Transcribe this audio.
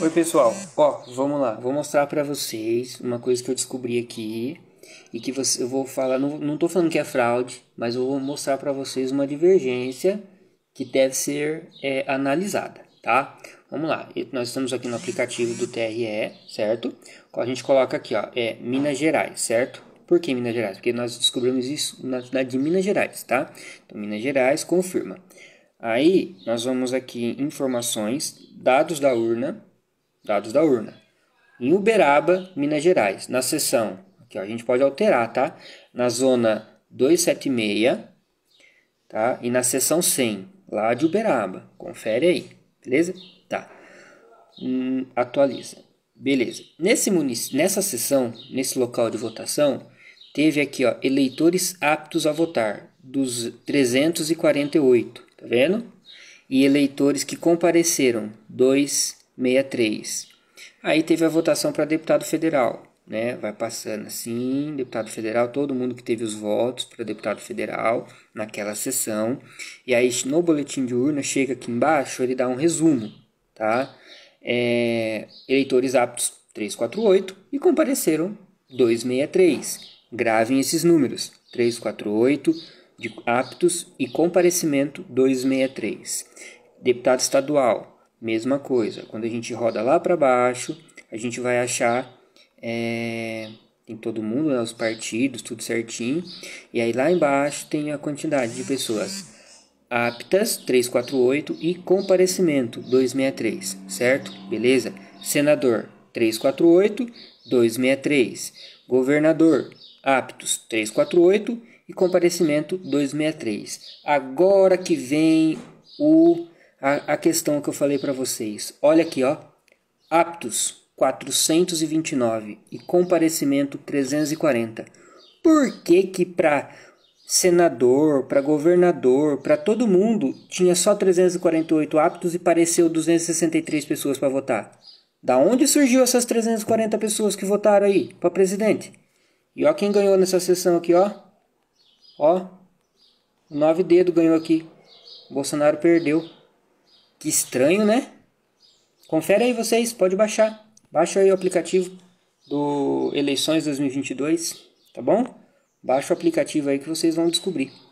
Oi pessoal, ó, vamos lá, vou mostrar para vocês uma coisa que eu descobri aqui e que você, eu vou falar, não, não tô falando que é fraude, mas eu vou mostrar para vocês uma divergência que deve ser é, analisada, tá? Vamos lá, nós estamos aqui no aplicativo do TRE, certo? A gente coloca aqui, ó, é Minas Gerais, certo? Por que Minas Gerais? Porque nós descobrimos isso na cidade de Minas Gerais, tá? Então, Minas Gerais confirma. Aí, nós vamos aqui em informações, dados da urna, dados da urna. Em Uberaba, Minas Gerais, na sessão aqui a gente pode alterar, tá? Na zona 276, tá? E na sessão 100, lá de Uberaba. Confere aí, beleza? Tá. Hum, atualiza. Beleza. Nesse Nessa sessão nesse local de votação, teve aqui, ó, eleitores aptos a votar, dos 348, tá vendo? E eleitores que compareceram, 2 63. Aí teve a votação para deputado federal, né? Vai passando assim, deputado federal, todo mundo que teve os votos para deputado federal naquela sessão. E aí no boletim de urna chega aqui embaixo, ele dá um resumo, tá? É, eleitores aptos 348 e compareceram 263. Gravem esses números: 348 de aptos e comparecimento 263. Deputado estadual Mesma coisa, quando a gente roda lá para baixo, a gente vai achar é, todo mundo, né, os partidos, tudo certinho. E aí lá embaixo tem a quantidade de pessoas aptas, 348, e comparecimento, 263, certo? Beleza? Senador, 348, 263. Governador, aptos, 348 e comparecimento, 263. Agora que vem o a, a questão que eu falei para vocês. Olha aqui, ó. Aptos 429 e comparecimento 340. Por que que para senador, para governador, para todo mundo tinha só 348 aptos e pareceu 263 pessoas para votar? Da onde surgiu essas 340 pessoas que votaram aí para presidente? E ó quem ganhou nessa sessão aqui, ó. Ó. nove dedo ganhou aqui. Bolsonaro perdeu. Que estranho, né? Confere aí vocês, pode baixar. Baixa aí o aplicativo do Eleições 2022, tá bom? Baixa o aplicativo aí que vocês vão descobrir.